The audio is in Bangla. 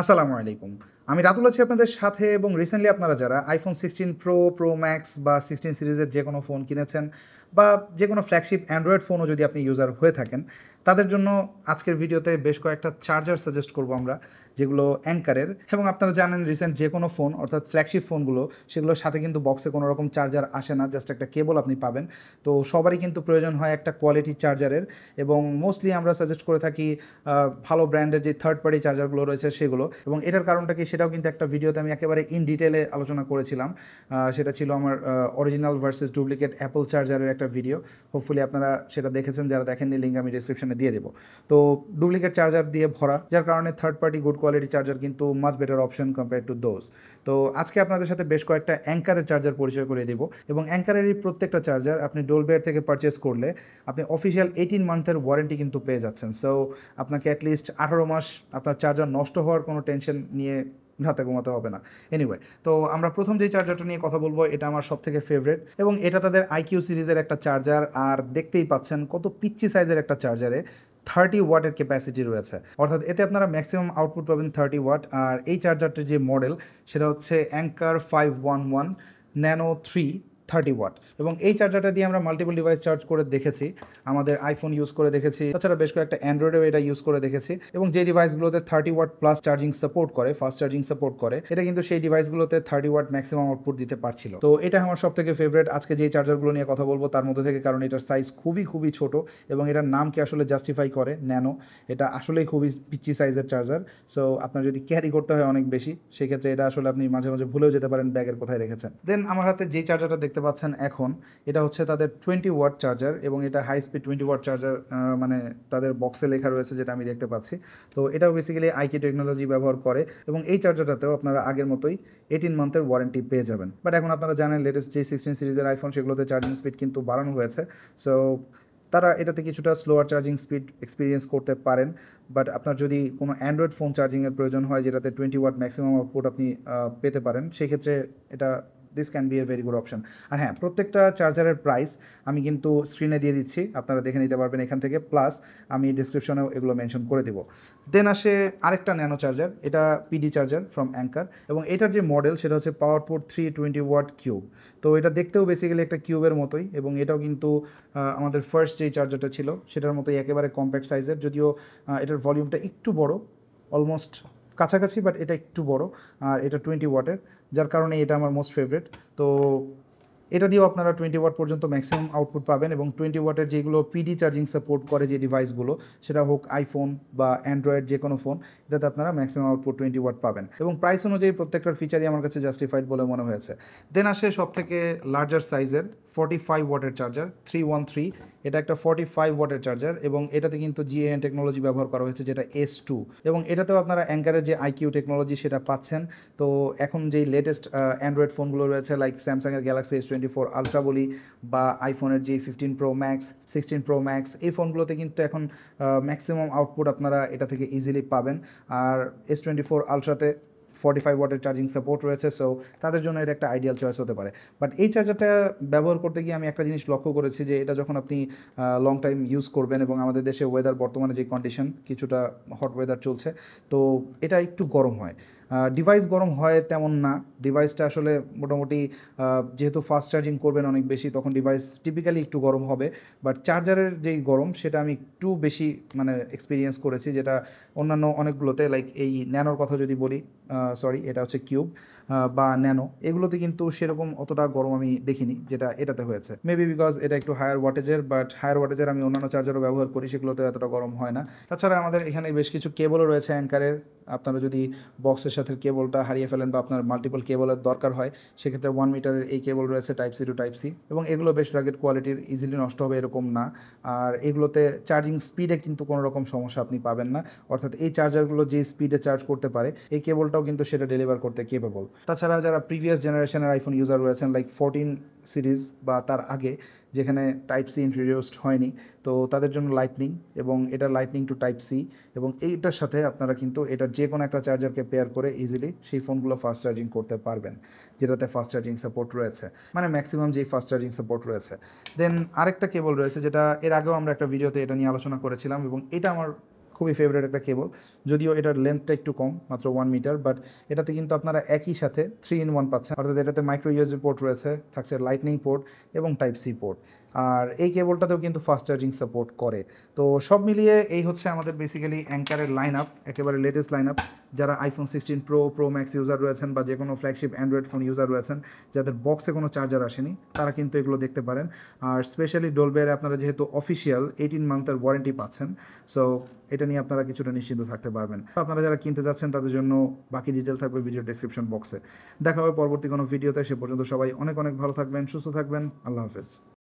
আসসালামু আলাইকুম আমি রাতুল আছি আপনাদের সাথে এবং রিসেন্টলি আপনারা যারা iPhone sixteen pro pro max বা সিক্সটিন সিরিজের যে কোনো ফোন কিনেছেন বা যে কোনো ফ্ল্যাগশিপ অ্যান্ড্রয়েড ফোনও যদি আপনি ইউজার হয়ে থাকেন তাদের জন্য আজকের ভিডিওতে বেশ কয়েকটা চার্জার সাজেস্ট করব আমরা যেগুলো অ্যাঙ্কারের এবং আপনারা জানেন রিসেন্ট যে কোনো ফোন অর্থাৎ ফ্ল্যাগশিপ ফোনগুলো সেগুলোর সাথে কিন্তু বক্সে কোনো রকম চার্জার আসে না জাস্ট একটা কেবল আপনি পাবেন তো সবারই কিন্তু প্রয়োজন হয় একটা কোয়ালিটি চার্জারের এবং মোস্টলি আমরা সাজেস্ট করে থাকি ভালো ব্র্যান্ডের যে থার্ড পার্টি চার্জারগুলো রয়েছে সেগুলো এবং এটার কারণটা কি সেটাও কিন্তু একটা ভিডিওতে আমি একেবারে ইন ডিটেলে আলোচনা করেছিলাম সেটা ছিল আমার অরিজিনাল ভার্সেস ডুপ্লিকেট অ্যাপল চার্জারের একটা ভিডিও হোপফুলি আপনারা সেটা দেখেছেন যারা দেখেননি লিঙ্ক আমি ডিসক্রিপশনে দিয়ে দেবো তো ডুপ্লিকেট চার্জার দিয়ে ভরা যার কারণে third party good quality charger কিন্তু much better option compare to those তো আজকে আপনাদের সাথে বেশ কয়েকটা অ্যাঙ্কারের চার্জার পরিচয় করে দেবো এবং অ্যাঙ্কারের এই প্রত্যেকটা চার্জার আপনি ডোলবেয়ার থেকে পারচেস করলে আপনি অফিসিয়াল এইটিন মান্থের ওয়ারেন্টি কিন্তু পেয়ে যাচ্ছেন সো আপনাকে অ্যাটলিস্ট আঠারো মাস আপনার চার্জার নষ্ট হওয়ার কোনো টেনশন নিয়ে রাতে ঘুমাতে হবে না এনিওয়ে তো আমরা প্রথম যে চার্জারটা নিয়ে কথা বলবো এটা আমার সব থেকে ফেভারেট এবং এটা তাদের আইকিউ সিরিজের একটা চার্জার আর দেখতেই পাচ্ছেন কত পিচ্ছি সাইজের একটা চার্জারে থার্টি ওয়াটের ক্যাপাসিটি রয়েছে অর্থাৎ এতে আপনারা ম্যাক্সিমাম আউটপুট পাবেন থার্টি ওয়াট আর এই চার্জারটির যে মডেল সেটা হচ্ছে Anker five one one nano three thirty watt এবং এই চার্জারটা দিয়ে আমরা মাল্টিপল ডিভাইস চার্জ করে দেখেছি আমাদের আইফোন ইউজ করে দেখেছি তাছাড়া বেশ কয়েকটা অ্যান্ড্রয়েডেও এটা ইউজ করে দেখেছি এবং যে ডিভাইসগুলোতে thirty watt plus charging support করে ফাস্ট চার্জিং সাপোর্ট করে এটা কিন্তু সেই ডিভাইসগুলোতে থার্টি ওয়াট ম্যাক্সিমাম আউটপুট দিতে পারছিল তো এটা আমার সব থেকে ফেভারেট আজকে যে চার্জারগুলো নিয়ে কথা বলবো তার মধ্যে থেকে কারণ এটার সাইজ খুবই খুবই ছোট এবং এটার নামকে আসলে জাস্টিফাই করে ন্যানো এটা আসলেই খুবই পিচি সাইজের চার্জার সো আপনার যদি ক্যারি করতে হয় অনেক বেশি সেক্ষেত্রে এটা আসলে আপনি মাঝে মাঝে ভুলেও যেতে পারেন ব্যাগের কোথায় রেখেছেন দেন আমার হাতে যে চার্জারটা দেখতে দেখতে পাচ্ছেন এখন এটা হচ্ছে তাদের টোয়েন্টি ওয়াট চার্জার এবং এটা high speed twenty watt charger মানে তাদের বক্সে লেখা রয়েছে যেটা আমি দেখতে পাচ্ছি তো এটাও বেসিক্যালি আইকি টেকনোলজি ব্যবহার করে এবং এই চার্জারটাতেও আপনারা আগের মতোই এইটিন মান্থের ওয়ারেন্টি পেয়ে যাবেন বাট এখন আপনারা জানেন লেটেস্ট যে সিক্সটিন সিরিজের আইফোন সেগুলোতে চার্জিং স্পিড কিন্তু বাড়ানো হয়েছে সো তারা এটাতে কিছুটা স্লোয়ার চার্জিং স্পিড এক্সপিরিয়েন্স করতে পারেন বাট আপনার যদি কোনো অ্যান্ড্রয়েড ফোন চার্জিংয়ের প্রয়োজন হয় যেটাতে টোয়েন্টি ওয়াট ম্যাক্সিমাম আউটপুট আপনি পেতে পারেন সেক্ষেত্রে এটা this can be a very good option আর হ্যাঁ প্রত্যেকটা চার্জারের প্রাইস আমি কিন্তু স্ক্রিনে দিয়ে দিচ্ছি আপনারা দেখে নিতে পারবেন এখান থেকে প্লাস আমি ডিসক্রিপশনেও এগুলো মেনশন করে দেবো দেন আসে আরেকটা ন্যানো চার্জার এটা পিডি চার্জার ফ্রম অ্যাঙ্কার এবং এটার যে মডেল সেটা হচ্ছে power port three twenty watt cube তো এটা দেখতেও বেসিক্যালি একটা কিউবের মতোই এবং এটাও কিন্তু আমাদের ফার্স্ট যে চার্জারটা ছিল সেটার মতোই একেবারে কম্প্যাক্ট সাইজের যদিও এটার ভলিউমটা একটু বড় অলমোস্ট কাছাকাছি বাট এটা একটু বড় আর এটা টোয়েন্টি ওয়াটের যার কারণে এটা আমার মোস্ট ফেভারেট তো এটা দিয়েও আপনারা টোয়েন্টি ওয়াট পর্যন্ত ম্যাক্সিমাম আউটপুট পাবেন এবং টোয়েন্টি ওয়াটের যেগুলো পিডি চার্জিং সাপোর্ট করে যে ডিভাইসগুলো সেটা হোক আইফোন বা অ্যান্ড্রয়েড যে কোনো ফোন এটাতে আপনারা ম্যাক্সিমাম আউটপুট টোয়েন্টি ওয়াট পাবেন এবং প্রাইস অনুযায়ী প্রত্যেকটার ফিচারই আমার কাছে জাস্টিফাইড বলে মনে হয়েছে দেন আসে সব থেকে লার্জার সাইজের ফর্টি ফাইভ ওয়াটের চার্জার থ্রি ওয়ান থ্রি এটা একটা ফর্টি ফাইভ ওয়াটের চার্জার এবং এটাতে কিন্তু জিএএন টেকনোলজি ব্যবহার করা হয়েছে যেটা এস টু এবং এটাতেও আপনারা অ্যাঙ্কারের যে আইকিউ টেকনোলজি সেটা পাচ্ছেন তো এখন যেই লেটেস্ট অ্যান্ড্রয়েড ফোনগুলো রয়েছে লাইক স্যামসাংয়ের Galaxy S twenty four ultra বলি বা আইফোনের যে fifteen pro max sixteen pro max এই ফোনগুলোতে কিন্তু এখন ম্যাক্সিমাম আউটপুট আপনারা এটা থেকে ইজিলি পাবেন আর এস টোয়েন্টি ফোর আলট্রাতে ফর্টি ফাইভ ওয়াটের চার্জিং সাপোর্ট রয়েছে সো তাদের জন্য এটা একটা আইডিয়াল চয়েস হতে পারে বাট এই চার্জারটা ব্যবহার করতে গিয়ে আমি একটা জিনিস লক্ষ্য করেছি যে এটা যখন আপনি লং টাইম ইউজ করবেন এবং আমাদের দেশে ওয়েদার বর্তমানে যে কন্ডিশন কিছুটা হট ওয়েদার চলছে তো এটা একটু গরম হয় ডিভাইস গরম হয় তেমন না ডিভাইসটা আসলে মোটামুটি যেহেতু ফাস্ট চার্জিং করবেন অনেক বেশি তখন ডিভাইস টিপিক্যালি একটু গরম হবে বাট চার্জারের যেই গরম সেটা আমি একটু বেশি মানে এক্সপিরিয়েন্স করেছি যেটা অন্যান্য অনেকগুলোতে লাইক এই ন্যানোর কথা যদি বলি সরি এটা হচ্ছে কিউব বা ন্যানো এগুলোতে কিন্তু সেরকম অতটা গরম আমি দেখিনি যেটা এটাতে হয়েছে মেবি বিকজ এটা একটু হায়ার ওয়াটেজের বাট হায়ার ওয়াটেজের আমি অন্যান্য চার্জারও ব্যবহার করি সেগুলোতে এতটা গরম হয় না তাছাড়া আমাদের এখানে বেশ কিছু কেবলও রয়েছে অ্যাঙ্কারের আপনারা যদি বক্সের সাথে কেবলটা হারিয়ে ফেলেন বা আপনার মাল্টিপল কেবলের দরকার হয় সেক্ষেত্রে ওয়ান মিটারের এই কেবল রয়েছে type C to type C এবং এগুলো বেশ রাগের কোয়ালিটির ইজিলি নষ্ট হবে এরকম না আর এগুলোতে চার্জিং স্পিডে কিন্তু কোনো রকম সমস্যা আপনি পাবেন না অর্থাৎ এই চার্জারগুলো যে স্পিডে চার্জ করতে পারে এই কেবলটাও কিন্তু সেটা ডেলিভার করতে কেপেবল তাছাড়া যারা প্রিভিয়াস জেনারেশনের আইফোন ইউজার রয়েছেন লাইক ফোরটিন সিরিজ বা তার আগে যেখানে টাইপ সি ইন্ট্রোডিউসড হয়নি তো তাদের জন্য লাইটনিং এবং এটা লাইটনিং টু টাইপ সি এবং এইটার সাথে আপনারা কিন্তু এটার যে কোনো একটা চার্জারকে পেয়ার করে ইজিলি সেই ফোনগুলো ফাস্ট চার্জিং করতে পারবেন যেটাতে ফাস্ট চার্জিং সাপোর্ট রয়েছে মানে ম্যাক্সিমাম যেই ফাস্ট চার্জিং সাপোর্ট রয়েছে দেন আরেকটা কেবল রয়েছে যেটা এর আগেও আমরা একটা ভিডিওতে এটা নিয়ে আলোচনা করেছিলাম এবং এটা আমার খুবই ফেভারিট একটা কেবল যদিও এটার লেন্থটা একটু কম মাত্র ওয়ান মিটার বাট এটাতে কিন্তু আপনারা একই সাথে থ্রি ইন ওয়ান পাচ্ছেন অর্থাৎ এটাতে মাইক্রো ইউএসবি পোর্ট রয়েছে থাকছে লাইটনিং পোর্ট এবং টাইপ সি পোর্ট আর এই কেবলটাতেও কিন্তু ফাস্ট চার্জিং সাপোর্ট করে তো সব মিলিয়ে এই হচ্ছে আমাদের বেসিক্যালি অ্যাঙ্কারের লাইন আপ একেবারে লেটেস্ট লাইন আপ যারা iPhone sixteen pro pro max user রয়েছেন বা যে কোনো ফ্ল্যাগশিপ অ্যান্ড্রয়েড ফোন ইউজার রয়েছেন যাদের বক্সে কোনো চার্জার আসেনি তারা কিন্তু এগুলো দেখতে পারেন আর স্পেশালি ডোলবেয়ারে আপনারা যেহেতু অফিসিয়াল এইটিন মান্থের ওয়ারেন্টি পাচ্ছেন সো এটা নিয়ে আপনারা কিছুটা নিশ্চিন্ত থাকতে পারবেন আপনারা যারা কিনতে যাচ্ছেন তাদের জন্য বাকি ডিটেল থাকবে ভিডিও ডিসক্রিপশন বক্সে দেখা হবে পরবর্তী কোনো ভিডিওতে সে পর্যন্ত সবাই অনেক অনেক ভালো থাকবেন সুস্থ থাকবেন আল্লাহ হাফেজ